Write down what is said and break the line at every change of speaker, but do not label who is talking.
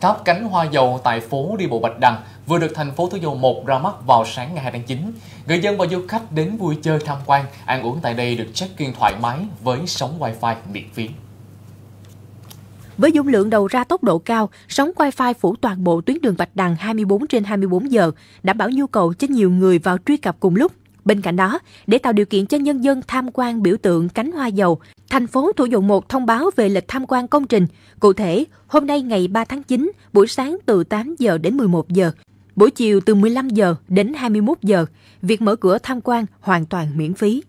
Tháp cánh hoa dầu tại phố đi bộ Bạch Đằng vừa được thành phố Thủ Dầu Một ra mắt vào sáng ngày 2 tháng 9. Người dân và du khách đến vui chơi tham quan, ăn uống tại đây được check-in thoải mái với sóng wifi miễn phí.
Với dung lượng đầu ra tốc độ cao, sóng wifi phủ toàn bộ tuyến đường Bạch Đằng 24 trên 24 giờ, đảm bảo nhu cầu cho nhiều người vào truy cập cùng lúc. Bên cạnh đó, để tạo điều kiện cho nhân dân tham quan biểu tượng cánh hoa dầu, thành phố Thủ Dầu Một thông báo về lịch tham quan công trình. Cụ thể, hôm nay ngày 3 tháng 9, buổi sáng từ 8 giờ đến 11 giờ, buổi chiều từ 15 giờ đến 21 giờ, việc mở cửa tham quan hoàn toàn miễn phí.